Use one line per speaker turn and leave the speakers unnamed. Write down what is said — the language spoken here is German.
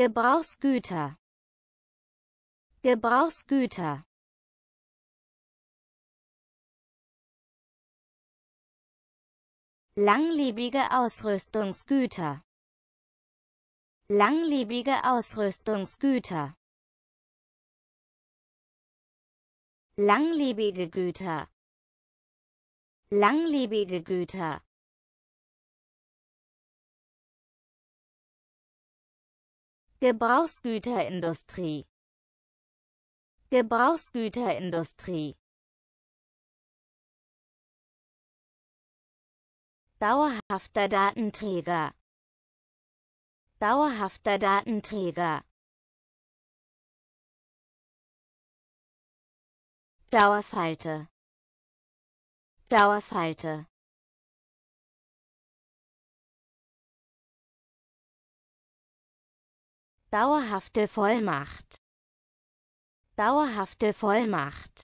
Gebrauchsgüter Gebrauchsgüter Langlebige Ausrüstungsgüter Langlebige Ausrüstungsgüter Langlebige Güter Langlebige Güter Gebrauchsgüterindustrie Gebrauchsgüterindustrie Dauerhafter Datenträger Dauerhafter Datenträger Dauerfalte Dauerfalte Dauerhafte Vollmacht. Dauerhafte Vollmacht.